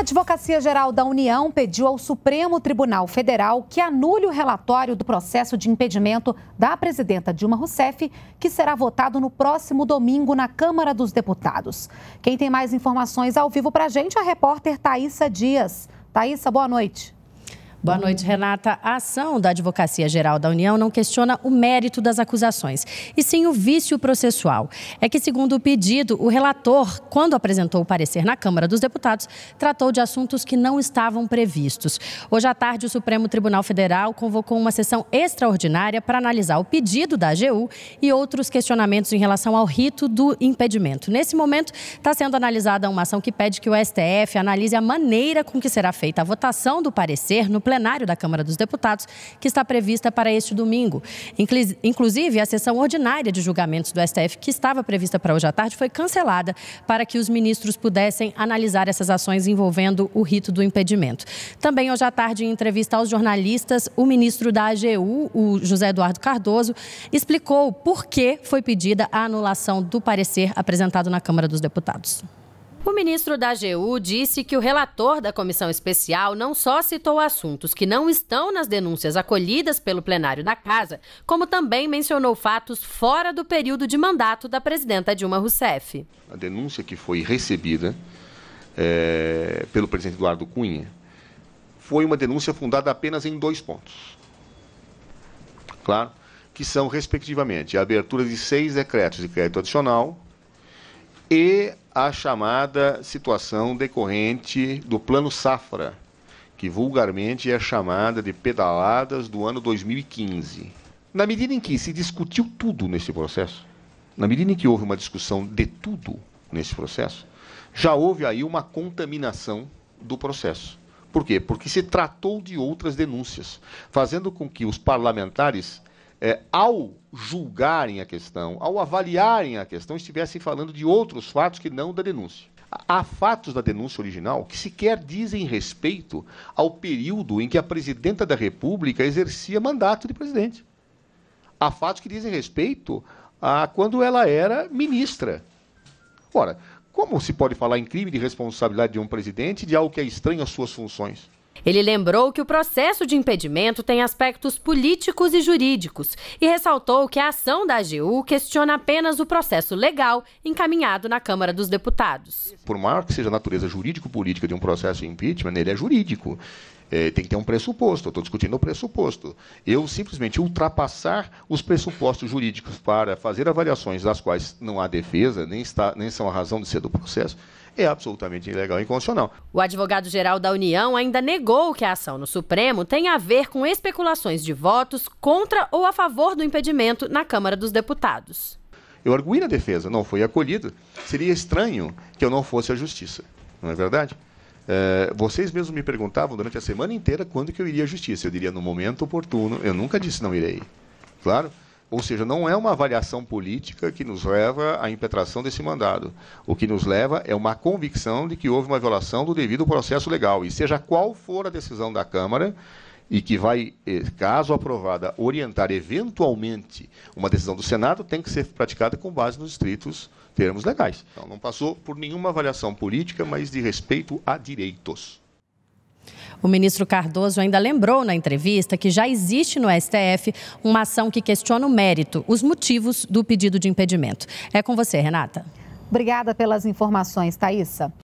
A Advocacia Geral da União pediu ao Supremo Tribunal Federal que anule o relatório do processo de impedimento da presidenta Dilma Rousseff, que será votado no próximo domingo na Câmara dos Deputados. Quem tem mais informações ao vivo para a gente é a repórter Thaisa Dias. Thaisa, boa noite. Boa uhum. noite, Renata. A ação da Advocacia Geral da União não questiona o mérito das acusações, e sim o vício processual. É que, segundo o pedido, o relator, quando apresentou o parecer na Câmara dos Deputados, tratou de assuntos que não estavam previstos. Hoje à tarde, o Supremo Tribunal Federal convocou uma sessão extraordinária para analisar o pedido da AGU e outros questionamentos em relação ao rito do impedimento. Nesse momento, está sendo analisada uma ação que pede que o STF analise a maneira com que será feita a votação do parecer no plenário da Câmara dos Deputados, que está prevista para este domingo. Inclusive, a sessão ordinária de julgamentos do STF, que estava prevista para hoje à tarde, foi cancelada para que os ministros pudessem analisar essas ações envolvendo o rito do impedimento. Também hoje à tarde, em entrevista aos jornalistas, o ministro da AGU, o José Eduardo Cardoso, explicou por que foi pedida a anulação do parecer apresentado na Câmara dos Deputados. O ministro da AGU disse que o relator da comissão especial não só citou assuntos que não estão nas denúncias acolhidas pelo plenário da casa, como também mencionou fatos fora do período de mandato da presidenta Dilma Rousseff. A denúncia que foi recebida é, pelo presidente Eduardo Cunha foi uma denúncia fundada apenas em dois pontos. Claro, que são, respectivamente, a abertura de seis decretos de crédito adicional e a chamada situação decorrente do Plano Safra, que vulgarmente é chamada de pedaladas do ano 2015. Na medida em que se discutiu tudo nesse processo, na medida em que houve uma discussão de tudo nesse processo, já houve aí uma contaminação do processo. Por quê? Porque se tratou de outras denúncias, fazendo com que os parlamentares é, ao julgarem a questão, ao avaliarem a questão, estivessem falando de outros fatos que não da denúncia. Há fatos da denúncia original que sequer dizem respeito ao período em que a presidenta da República exercia mandato de presidente. Há fatos que dizem respeito a quando ela era ministra. Ora, como se pode falar em crime de responsabilidade de um presidente de algo que é estranho às suas funções? Ele lembrou que o processo de impedimento tem aspectos políticos e jurídicos e ressaltou que a ação da AGU questiona apenas o processo legal encaminhado na Câmara dos Deputados. Por maior que seja a natureza jurídico-política de um processo de impeachment, ele é jurídico. É, tem que ter um pressuposto, estou discutindo o pressuposto. Eu simplesmente ultrapassar os pressupostos jurídicos para fazer avaliações das quais não há defesa, nem, está, nem são a razão de ser do processo, é absolutamente ilegal e é inconstitucional. O advogado-geral da União ainda negou que a ação no Supremo tem a ver com especulações de votos contra ou a favor do impedimento na Câmara dos Deputados. Eu arguí na defesa, não foi acolhido. Seria estranho que eu não fosse à justiça, não é verdade? É, vocês mesmos me perguntavam durante a semana inteira quando que eu iria à justiça. Eu diria no momento oportuno. Eu nunca disse não irei. Claro, ou seja, não é uma avaliação política que nos leva à impetração desse mandado. O que nos leva é uma convicção de que houve uma violação do devido processo legal. E seja qual for a decisão da Câmara, e que vai, eh, caso aprovada, orientar eventualmente uma decisão do Senado, tem que ser praticada com base nos estritos termos legais. Então, não passou por nenhuma avaliação política, mas de respeito a direitos. O ministro Cardoso ainda lembrou na entrevista que já existe no STF uma ação que questiona o mérito, os motivos do pedido de impedimento. É com você, Renata. Obrigada pelas informações, Thaisa.